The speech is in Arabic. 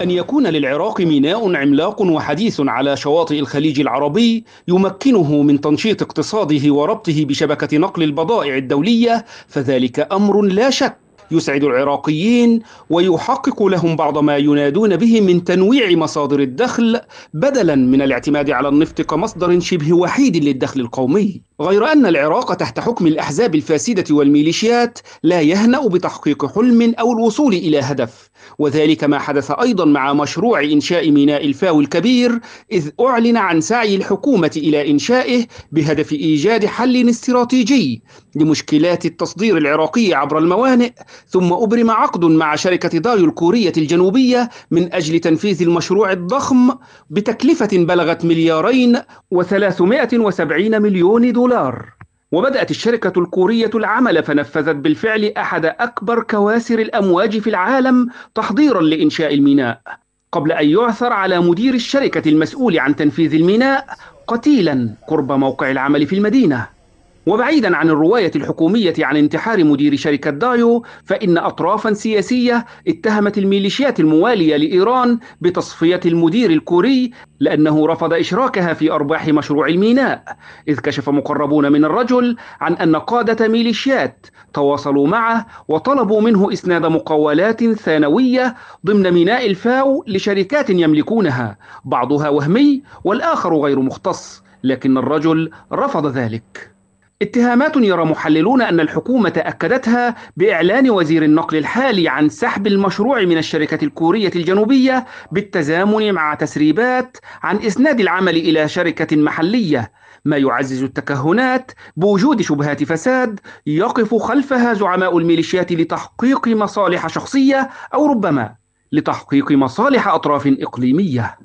أن يكون للعراق ميناء عملاق وحديث على شواطئ الخليج العربي يمكنه من تنشيط اقتصاده وربطه بشبكة نقل البضائع الدولية فذلك أمر لا شك يسعد العراقيين ويحقق لهم بعض ما ينادون به من تنويع مصادر الدخل بدلا من الاعتماد على النفط كمصدر شبه وحيد للدخل القومي غير أن العراق تحت حكم الأحزاب الفاسدة والميليشيات لا يهنأ بتحقيق حلم أو الوصول إلى هدف وذلك ما حدث أيضا مع مشروع إنشاء ميناء الفاو الكبير إذ أعلن عن سعي الحكومة إلى إنشائه بهدف إيجاد حل استراتيجي لمشكلات التصدير العراقي عبر الموانئ ثم أبرم عقد مع شركة دايو الكورية الجنوبية من أجل تنفيذ المشروع الضخم بتكلفة بلغت مليارين وثلاثمائة وسبعين مليون دولار دولار وبدأت الشركة الكورية العمل فنفذت بالفعل أحد أكبر كواسر الأمواج في العالم تحضيرا لإنشاء الميناء قبل أن يعثر على مدير الشركة المسؤول عن تنفيذ الميناء قتيلا قرب موقع العمل في المدينة وبعيدا عن الرواية الحكومية عن انتحار مدير شركة دايو فإن أطرافا سياسية اتهمت الميليشيات الموالية لإيران بتصفية المدير الكوري لأنه رفض إشراكها في أرباح مشروع الميناء إذ كشف مقربون من الرجل عن أن قادة ميليشيات تواصلوا معه وطلبوا منه إسناد مقاولات ثانوية ضمن ميناء الفاو لشركات يملكونها بعضها وهمي والآخر غير مختص لكن الرجل رفض ذلك اتهامات يرى محللون أن الحكومة أكدتها بإعلان وزير النقل الحالي عن سحب المشروع من الشركة الكورية الجنوبية بالتزامن مع تسريبات عن إسناد العمل إلى شركة محلية ما يعزز التكهنات بوجود شبهات فساد يقف خلفها زعماء الميليشيات لتحقيق مصالح شخصية أو ربما لتحقيق مصالح أطراف إقليمية